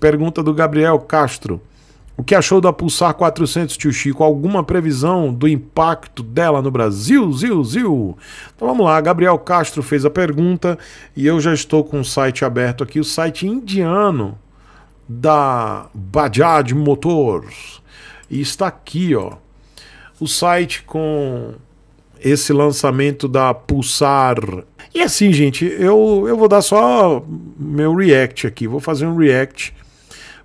Pergunta do Gabriel Castro. O que achou da Pulsar 400, tio Chico? Alguma previsão do impacto dela no Brasil? Zil, zil. Então vamos lá, Gabriel Castro fez a pergunta e eu já estou com o site aberto aqui, o site indiano da Bajaj Motors. E está aqui, ó. O site com esse lançamento da Pulsar. E assim, gente, eu, eu vou dar só meu react aqui. Vou fazer um react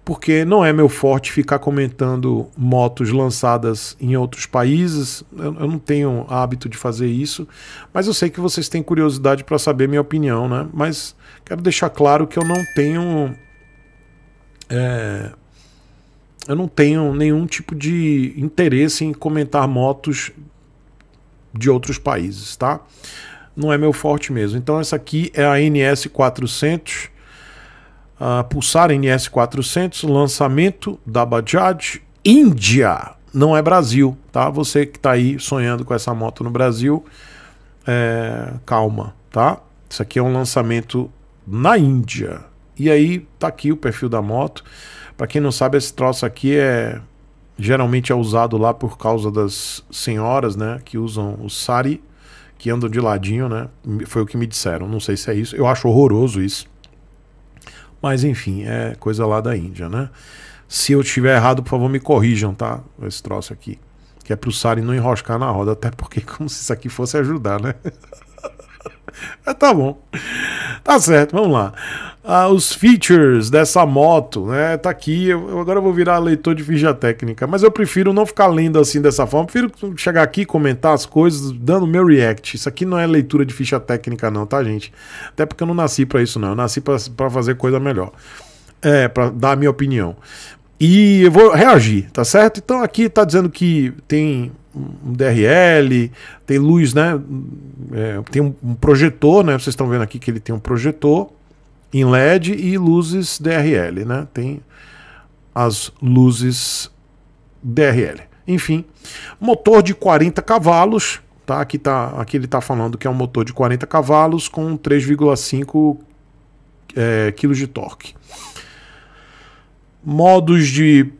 porque não é meu forte ficar comentando motos lançadas em outros países. Eu, não tenho hábito de fazer isso, mas eu sei que vocês têm curiosidade para saber minha opinião, né? Mas quero deixar claro que eu não tenho. É, eu não tenho nenhum tipo de interesse em comentar motos de outros países, tá? Não é meu forte mesmo. Então, essa aqui é a NS 400 a Pulsar NS400, lançamento da Bajaj Índia, não é Brasil, tá? Você que está aí sonhando com essa moto no Brasil, é... calma, tá? Isso aqui é um lançamento na Índia. E aí tá aqui o perfil da moto. Para quem não sabe, esse troço aqui é geralmente é usado lá por causa das senhoras, né, que usam o sari, que andam de ladinho, né? Foi o que me disseram. Não sei se é isso. Eu acho horroroso isso. Mas enfim, é coisa lá da Índia, né? Se eu estiver errado, por favor, me corrijam, tá? Esse troço aqui. Que é pro Sari não enroscar na roda, até porque como se isso aqui fosse ajudar, né? Mas tá bom. Tá certo, vamos lá ah, os features dessa moto, né? Tá aqui. Eu, agora eu vou virar leitor de ficha técnica, mas eu prefiro não ficar lendo assim dessa forma. prefiro chegar aqui, comentar as coisas, dando meu react. Isso aqui não é leitura de ficha técnica, não, tá, gente? Até porque eu não nasci para isso, não. Eu nasci para fazer coisa melhor. É, para dar a minha opinião. E eu vou reagir, tá certo? Então aqui tá dizendo que tem um DRL, tem luz, né? É, tem um projetor, né? Vocês estão vendo aqui que ele tem um projetor em LED e luzes DRL, né? Tem as luzes DRL. Enfim, motor de 40 cavalos, tá? Aqui, tá, aqui ele está falando que é um motor de 40 cavalos com 3,5 é, kg de torque. Modos de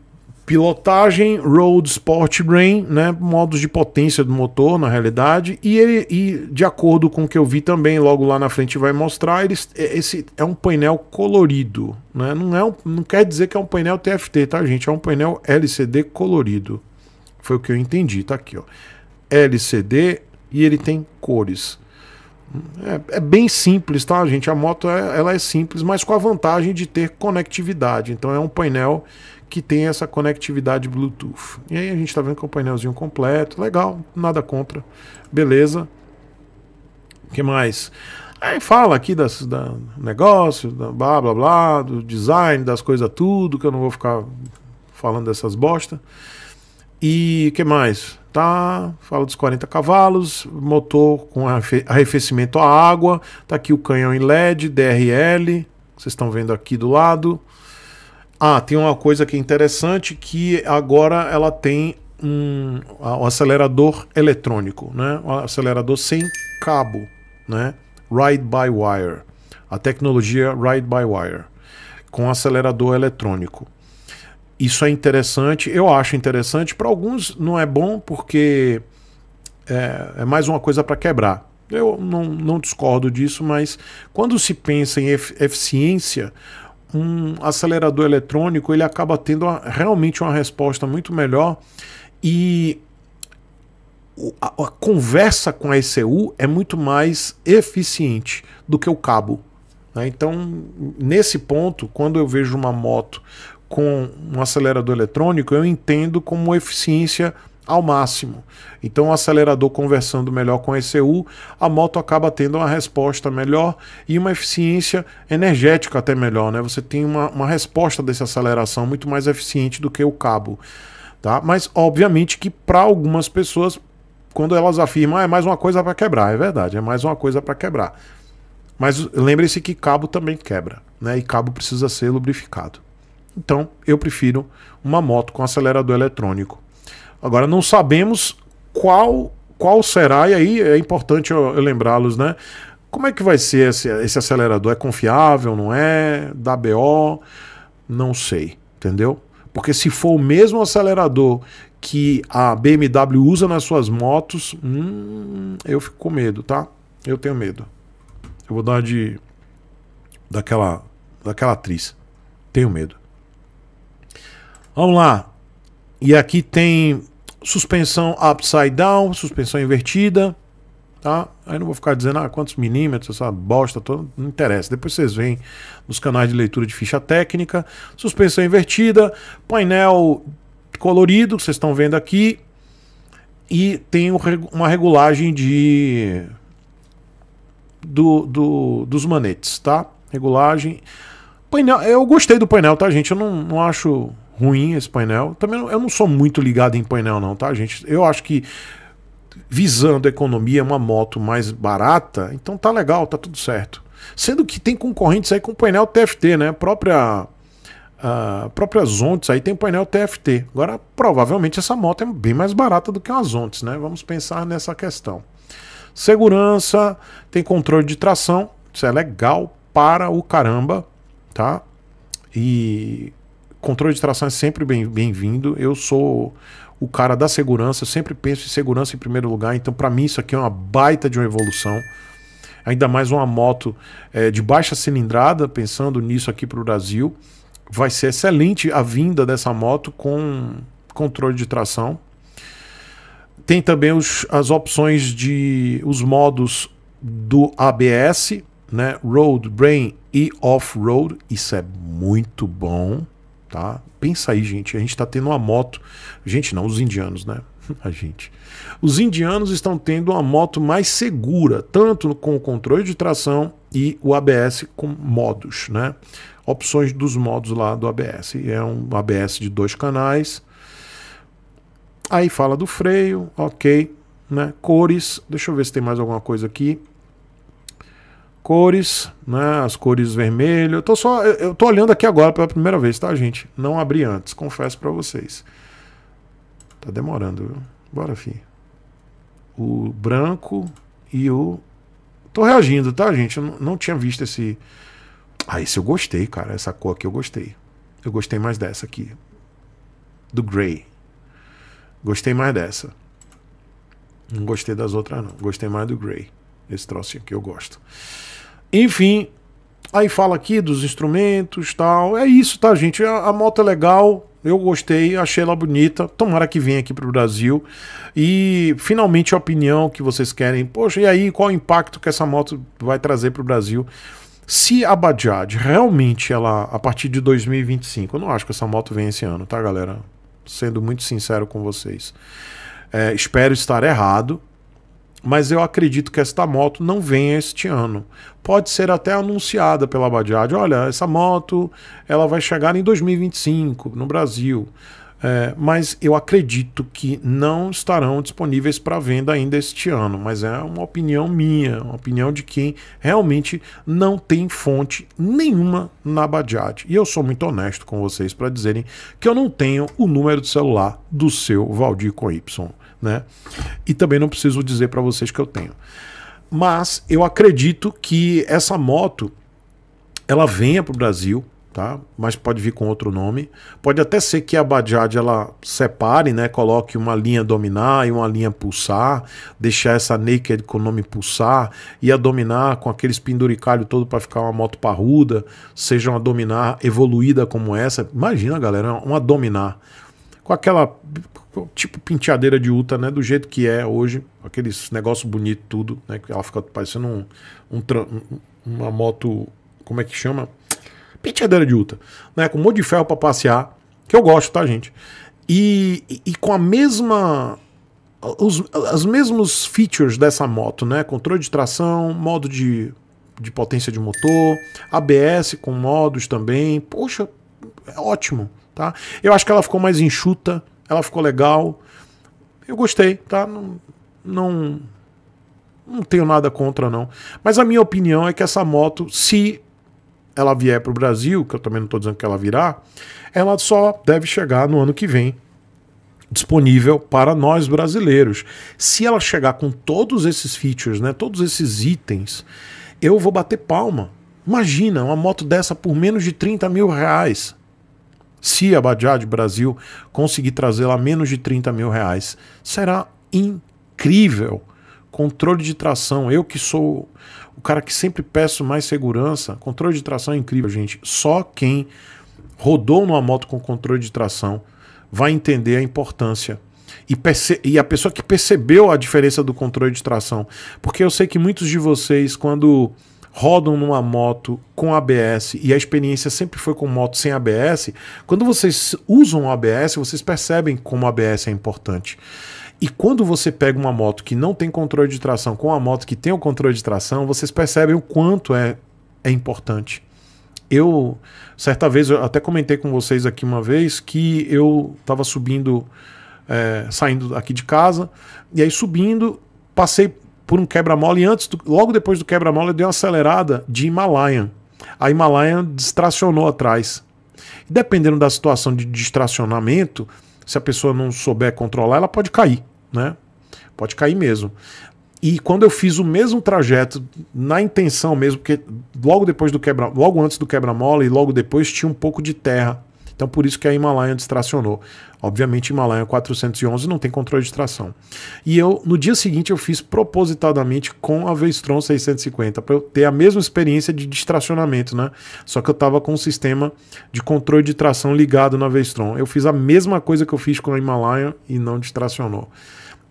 pilotagem, road sport brain né, modos de potência do motor, na realidade, e ele e de acordo com o que eu vi também, logo lá na frente vai mostrar, ele, é, esse é um painel colorido, né? Não é um, não quer dizer que é um painel TFT, tá, gente? É um painel LCD colorido. Foi o que eu entendi, tá aqui, ó. LCD e ele tem cores. É, é, bem simples, tá, gente? A moto é, ela é simples, mas com a vantagem de ter conectividade. Então é um painel que tem essa conectividade Bluetooth. E aí a gente está vendo que é um painelzinho completo, legal, nada contra, beleza. O que mais? Aí fala aqui das, da negócio, da blá blá blá, do design, das coisas tudo, que eu não vou ficar falando dessas bosta. E que mais? Tá, fala dos 40 cavalos, motor com arrefecimento à água, tá aqui o canhão em LED, DRL, vocês estão vendo aqui do lado. Ah, tem uma coisa que é interessante que agora ela tem um, um acelerador eletrônico, né? Um acelerador sem cabo, né? Ride by wire. A tecnologia é ride by wire com acelerador eletrônico. Isso é interessante, eu acho interessante. Para alguns não é bom porque é, é mais uma coisa para quebrar. Eu não, não discordo disso, mas quando se pensa em eficiência, um acelerador eletrônico ele acaba tendo uma, realmente uma resposta muito melhor e a, a conversa com a ECU é muito mais eficiente do que o cabo. Né? Então, nesse ponto, quando eu vejo uma moto com um acelerador eletrônico, eu entendo como eficiência ao máximo. Então, o acelerador conversando melhor com a ECU, a moto acaba tendo uma resposta melhor e uma eficiência energética até melhor. Né? Você tem uma, uma resposta dessa aceleração muito mais eficiente do que o cabo. Tá? Mas, obviamente, que para algumas pessoas, quando elas afirmam ah, é mais uma coisa para quebrar, é verdade, é mais uma coisa para quebrar. Mas lembre-se que cabo também quebra, né? E cabo precisa ser lubrificado. Então, eu prefiro uma moto com acelerador eletrônico. Agora não sabemos qual qual será e aí é importante eu, eu lembrá-los, né? Como é que vai ser esse, esse acelerador? É confiável? Não é? Dá BO? Não sei, entendeu? Porque se for o mesmo acelerador que a BMW usa nas suas motos, hum, eu fico com medo, tá? Eu tenho medo. Eu vou dar de daquela daquela atriz. Tenho medo. Vamos lá. E aqui tem Suspensão upside down, suspensão invertida, tá? Aí não vou ficar dizendo ah, quantos milímetros, essa bosta toda, não interessa. Depois vocês veem nos canais de leitura de ficha técnica. Suspensão invertida, painel colorido, que vocês estão vendo aqui. E tem uma regulagem de do, do, dos manetes, tá? Regulagem. Painel, eu gostei do painel, tá, gente? Eu não, não acho ruim esse painel. Também eu não sou muito ligado em painel, não, tá, gente? Eu acho que visando a economia, uma moto mais barata, então tá legal, tá tudo certo. Sendo que tem concorrentes aí com painel TFT, né? A própria, a própria Zontes aí tem painel TFT. Agora, provavelmente essa moto é bem mais barata do que uma Zontes, né? Vamos pensar nessa questão. Segurança, tem controle de tração, isso é legal para o caramba, tá? E controle de tração é sempre bem-vindo. Bem eu sou o cara da segurança, eu sempre penso em segurança em primeiro lugar. Então, para mim, isso aqui é uma baita de uma evolução. Ainda mais uma moto é, de baixa cilindrada, pensando nisso aqui para o Brasil. Vai ser excelente a vinda dessa moto com controle de tração. Tem também os, as opções de os modos do ABS, né? Road, Brain e Off-Road. Isso é muito bom. Tá? Pensa aí, gente. A gente está tendo uma moto. Gente, não, os indianos, né? A gente. Os indianos estão tendo uma moto mais segura, tanto com o controle de tração e o ABS com modos, né? Opções dos modos lá do ABS. É um ABS de dois canais. Aí fala do freio, ok, né? Cores. Deixa eu ver se tem mais alguma coisa aqui cores, né? As cores vermelho. Eu tô só eu tô olhando aqui agora pela primeira vez, tá, gente? Não abri antes, confesso para vocês. Tá demorando, viu? Bora, fi. O branco e o Tô reagindo, tá, gente? Eu não tinha visto esse Ah, esse eu gostei, cara. Essa cor aqui eu gostei. Eu gostei mais dessa aqui. Do gray. Gostei mais dessa. Não gostei das outras, não. Gostei mais do gray. Esse trocinho aqui eu gosto. Enfim, aí fala aqui dos instrumentos tal. É isso, tá, gente? A, a moto é legal, eu gostei, achei ela bonita. Tomara que venha aqui para o Brasil. E finalmente a opinião que vocês querem. Poxa, e aí qual o impacto que essa moto vai trazer para o Brasil? Se a Bajaj realmente ela a partir de 2025, eu não acho que essa moto venha esse ano, tá, galera? Sendo muito sincero com vocês. É, espero estar errado, mas eu acredito que esta moto não venha este ano. Pode ser até anunciada pela Bajaj. Olha, essa moto ela vai chegar em 2025 no Brasil. É, mas eu acredito que não estarão disponíveis para venda ainda este ano. Mas é uma opinião minha, uma opinião de quem realmente não tem fonte nenhuma na Bajaj. E eu sou muito honesto com vocês para dizerem que eu não tenho o número de celular do seu Valdir com Y né? E também não preciso dizer para vocês que eu tenho. Mas eu acredito que essa moto ela venha para o Brasil, tá? Mas pode vir com outro nome. Pode até ser que a Bajaj ela separe, né? Coloque uma linha dominar e uma linha pulsar, deixar essa naked com o nome pulsar e a dominar com aqueles penduricalhos todo para ficar uma moto parruda, seja uma dominar evoluída como essa. Imagina, galera, uma dominar com aquela tipo penteadeira de Uta, né? Do jeito que é hoje, aqueles negócio bonito tudo, né? Que ela fica parecendo um, um uma moto, como é que chama? Penteadeira de Uta, né? Com um monte de ferro para passear, que eu gosto, tá, gente? E, e, e com a mesma os, as mesmos features dessa moto, né? Controle de tração, modo de, de potência de motor, ABS com modos também. Poxa, é ótimo, tá? Eu acho que ela ficou mais enxuta, ela ficou legal. Eu gostei, tá? Não, não, não tenho nada contra, não. Mas a minha opinião é que essa moto, se ela vier para o Brasil, que eu também não estou dizendo que ela virá, ela só deve chegar no ano que vem disponível para nós brasileiros. Se ela chegar com todos esses features, né, todos esses itens, eu vou bater palma. Imagina uma moto dessa por menos de 30 mil reais. Se a Bajaj Brasil conseguir trazer lá menos de 30 mil reais, será incrível. Controle de tração, eu que sou o cara que sempre peço mais segurança, controle de tração é incrível, gente. Só quem rodou numa moto com controle de tração vai entender a importância. E, e, a pessoa que percebeu a diferença do controle de tração. Porque eu sei que muitos de vocês, quando rodam numa moto com ABS e a experiência sempre foi com moto sem ABS, quando vocês usam ABS, vocês percebem como ABS é importante. E quando você pega uma moto que não tem controle de tração com a moto que tem o controle de tração, vocês percebem o quanto é, é importante. Eu, certa vez, eu até comentei com vocês aqui uma vez que eu estava subindo, é, saindo aqui de casa, e aí subindo, passei por um quebra-mola e antes do, logo depois do quebra-mola eu dei uma acelerada de Himalayan. A Himalayan distracionou atrás. E dependendo da situação de distracionamento, se a pessoa não souber controlar, ela pode cair, né? Pode cair mesmo. E quando eu fiz o mesmo trajeto, na intenção mesmo, porque logo depois do quebra, logo antes do quebra-mola e logo depois tinha um pouco de terra. Então por isso que a Himalaia distracionou. Obviamente Himalaia 411 não tem controle de tração. E eu no dia seguinte eu fiz propositadamente com a Vestron 650 para eu ter a mesma experiência de distracionamento, né? Só que eu estava com o um sistema de controle de tração ligado na Vestron. Eu fiz a mesma coisa que eu fiz com a Himalaia e não distracionou.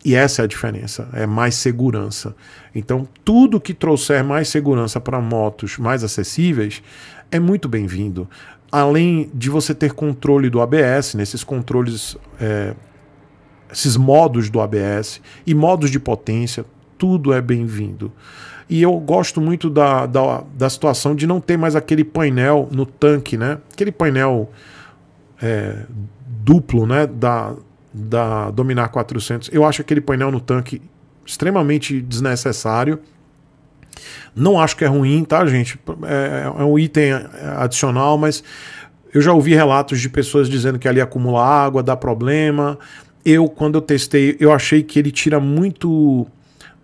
E essa é a diferença, é mais segurança. Então, tudo que trouxer mais segurança para motos mais acessíveis é muito bem-vindo além de você ter controle do ABS, nesses né, controles, é, esses modos do ABS e modos de potência, tudo é bem-vindo. E eu gosto muito da, da, da, situação de não ter mais aquele painel no tanque, né? Aquele painel é, duplo, né? Da, da Dominar 400. Eu acho aquele painel no tanque extremamente desnecessário. Não acho que é ruim, tá, gente? É, é, um item adicional, mas eu já ouvi relatos de pessoas dizendo que ali acumula água, dá problema. Eu, quando eu testei, eu achei que ele tira muito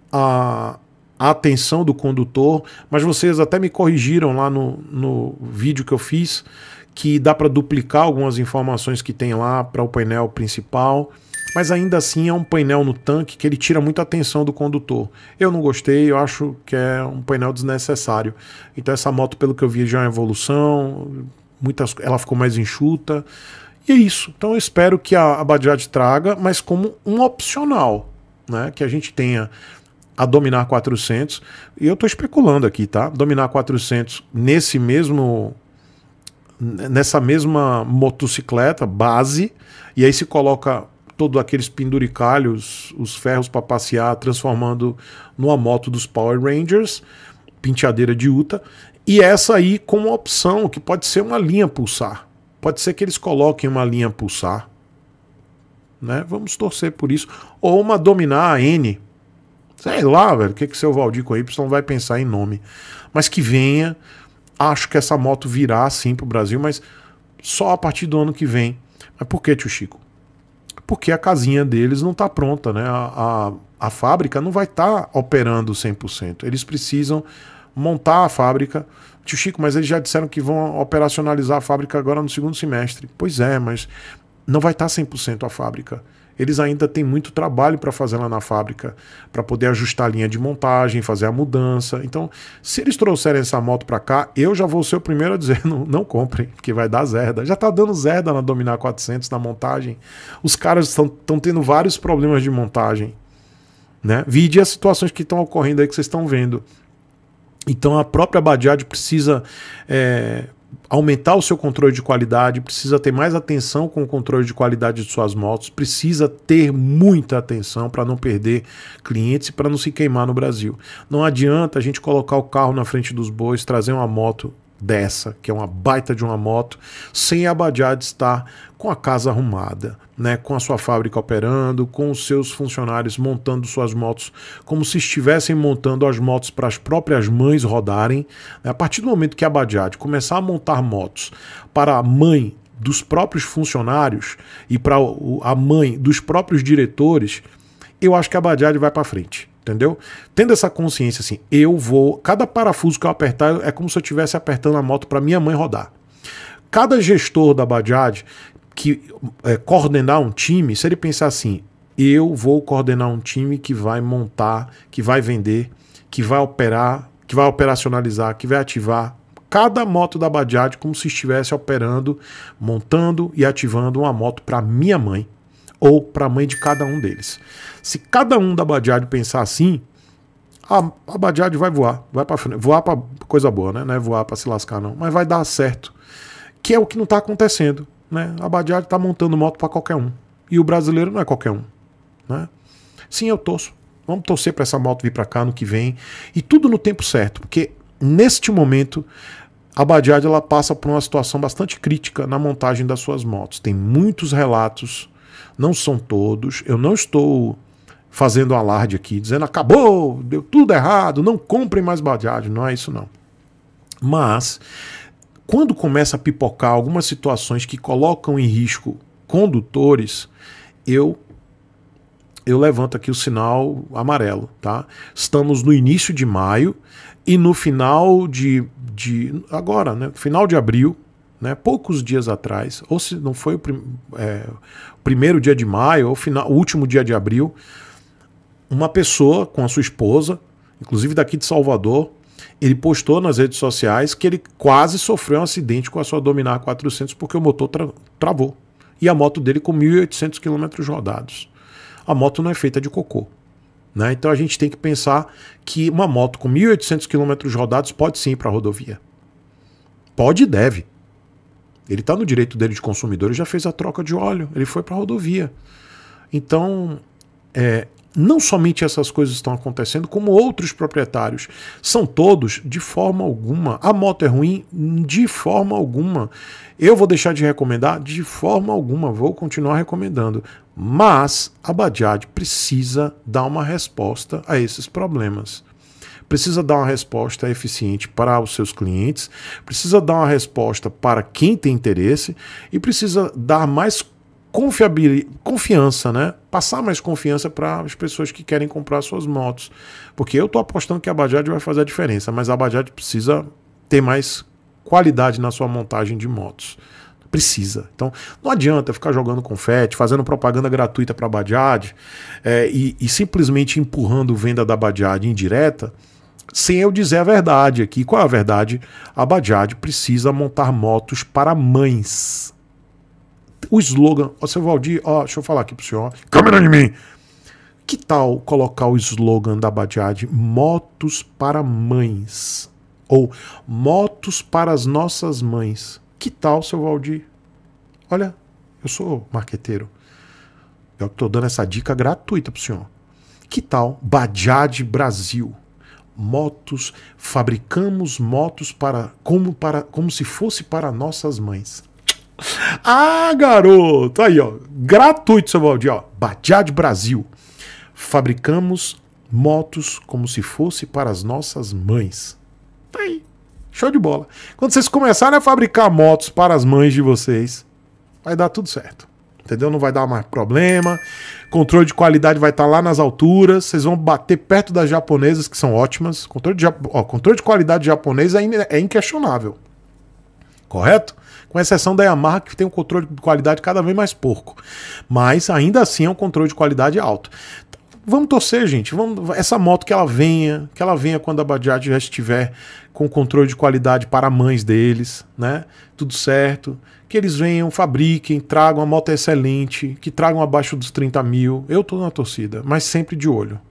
a, a atenção do condutor, mas vocês até me corrigiram lá no, no vídeo que eu fiz que dá para duplicar algumas informações que tem lá para o painel principal mas ainda assim é um painel no tanque que ele tira muita atenção do condutor. Eu não gostei, eu acho que é um painel desnecessário. Então essa moto, pelo que eu vi, já é uma evolução, muitas, ela ficou mais enxuta. E é isso. Então eu espero que a, a Bajaj traga, mas como um opcional, né? Que a gente tenha a Dominar 400. E eu estou especulando aqui, tá? Dominar 400 nesse mesmo nessa mesma motocicleta base e aí se coloca todos aqueles penduricalhos, os ferros para passear, transformando numa moto dos Power Rangers, penteadeira de Utah, e essa aí com uma opção que pode ser uma linha pulsar. Pode ser que eles coloquem uma linha pulsar. Né? Vamos torcer por isso. Ou uma dominar a N. Sei lá, velho, o que, que seu Valdir com Y vai pensar em nome. Mas que venha. Acho que essa moto virá sim pro Brasil, mas só a partir do ano que vem. Mas por que, tio Chico? porque a casinha deles não está pronta, né? A, a, a, fábrica não vai estar tá operando 100%. Eles precisam montar a fábrica. Tio Chico, mas eles já disseram que vão operacionalizar a fábrica agora no segundo semestre. Pois é, mas não vai estar tá 100% a fábrica eles ainda têm muito trabalho para fazer lá na fábrica, para poder ajustar a linha de montagem, fazer a mudança. Então, se eles trouxerem essa moto para cá, eu já vou ser o primeiro a dizer: não, não comprem, que vai dar zerda. Já está dando zerda na Dominar 400, na montagem. Os caras estão tendo vários problemas de montagem. Né? Vide as situações que estão ocorrendo aí que vocês estão vendo. Então a própria Badiad precisa é, aumentar o seu controle de qualidade, precisa ter mais atenção com o controle de qualidade de suas motos, precisa ter muita atenção para não perder clientes e para não se queimar no Brasil. Não adianta a gente colocar o carro na frente dos bois, trazer uma moto dessa, que é uma baita de uma moto, sem a Bajaj estar com a casa arrumada, né, com a sua fábrica operando, com os seus funcionários montando suas motos como se estivessem montando as motos para as próprias mães rodarem. Né? A partir do momento que a Bajaj começar a montar motos para a mãe dos próprios funcionários e para a mãe dos próprios diretores, eu acho que a Bajaj vai para frente. Entendeu? Tendo essa consciência assim, eu vou. Cada parafuso que eu apertar é como se eu estivesse apertando a moto para minha mãe rodar. Cada gestor da Bajaj que é, coordenar um time, se ele pensar assim, eu vou coordenar um time que vai montar, que vai vender, que vai operar, que vai operacionalizar, que vai ativar cada moto da Bajaj como se estivesse operando, montando e ativando uma moto para minha mãe ou para a mãe de cada um deles. Se cada um da Badiade pensar assim, a, a Badiade vai voar, vai para voar para coisa boa, né? Não é voar para se lascar não, mas vai dar certo, que é o que não está acontecendo, né? A Badiade está montando moto para qualquer um e o brasileiro não é qualquer um, né? Sim, eu torço. Vamos torcer para essa moto vir para cá no que vem e tudo no tempo certo, porque neste momento a Bajaj ela passa por uma situação bastante crítica na montagem das suas motos. Tem muitos relatos não são todos. Eu não estou fazendo alarde aqui, dizendo acabou, deu tudo errado, não comprem mais Bajaj. Não é isso, não. Mas, quando começa a pipocar algumas situações que colocam em risco condutores, eu eu levanto aqui o sinal amarelo, tá? Estamos no início de maio e no final de, de agora, né? Final de abril, né, poucos dias atrás, ou se não foi o prim é, primeiro dia de maio, ou final, o último dia de abril, uma pessoa com a sua esposa, inclusive daqui de Salvador, ele postou nas redes sociais que ele quase sofreu um acidente com a sua Dominar 400 porque o motor tra travou. E a moto dele com 1.800 km rodados. A moto não é feita de cocô. Né? Então a gente tem que pensar que uma moto com 1.800 km rodados pode sim ir para a rodovia. Pode e deve. Ele está no direito dele de consumidor, ele já fez a troca de óleo, ele foi para a rodovia. Então, é, não somente essas coisas estão acontecendo, como outros proprietários. São todos, de forma alguma. A moto é ruim? De forma alguma. Eu vou deixar de recomendar? De forma alguma. Vou continuar recomendando. Mas a Badiad precisa dar uma resposta a esses problemas precisa dar uma resposta eficiente para os seus clientes, precisa dar uma resposta para quem tem interesse e precisa dar mais confiança, né? Passar mais confiança para as pessoas que querem comprar suas motos. Porque eu estou apostando que a Bajaj vai fazer a diferença, mas a Bajaj precisa ter mais qualidade na sua montagem de motos. Precisa. Então, não adianta ficar jogando confete, fazendo propaganda gratuita para a Bajaj é, e, e simplesmente empurrando venda da Bajaj indireta sem eu dizer a verdade aqui. Qual é a verdade? A Bajaj precisa montar motos para mães. O slogan, ó, seu Valdir, ó, deixa eu falar aqui pro senhor. Câmera em mim! Que tal colocar o slogan da Bajaj Motos para mães? Ou Motos para as nossas mães? Que tal, seu Valdir? Olha, eu sou marqueteiro. Eu estou dando essa dica gratuita pro senhor. Que tal Bajaj Brasil? motos, fabricamos motos para como para como se fosse para nossas mães. Ah, garoto, aí ó, gratuito seu Valdir, ó, Bajaj Brasil. Fabricamos motos como se fosse para as nossas mães. Tá aí. Show de bola. Quando vocês começarem a fabricar motos para as mães de vocês, vai dar tudo certo entendeu? Não vai dar mais problema. Controle de qualidade vai estar tá lá nas alturas. Vocês vão bater perto das japonesas, que são ótimas. Controle de, ó, controle de qualidade japonesa é, in, é inquestionável. Correto? Com exceção da Yamaha, que tem um controle de qualidade cada vez mais porco. Mas ainda assim é um controle de qualidade alto. Vamos torcer, gente. Vamos, essa moto que ela venha, que ela venha quando a Bajaj já estiver com controle de qualidade para mães deles, né? Tudo certo que eles venham, fabriquem, tragam a moto excelente, que tragam abaixo dos 30 mil. Eu estou na torcida, mas sempre de olho.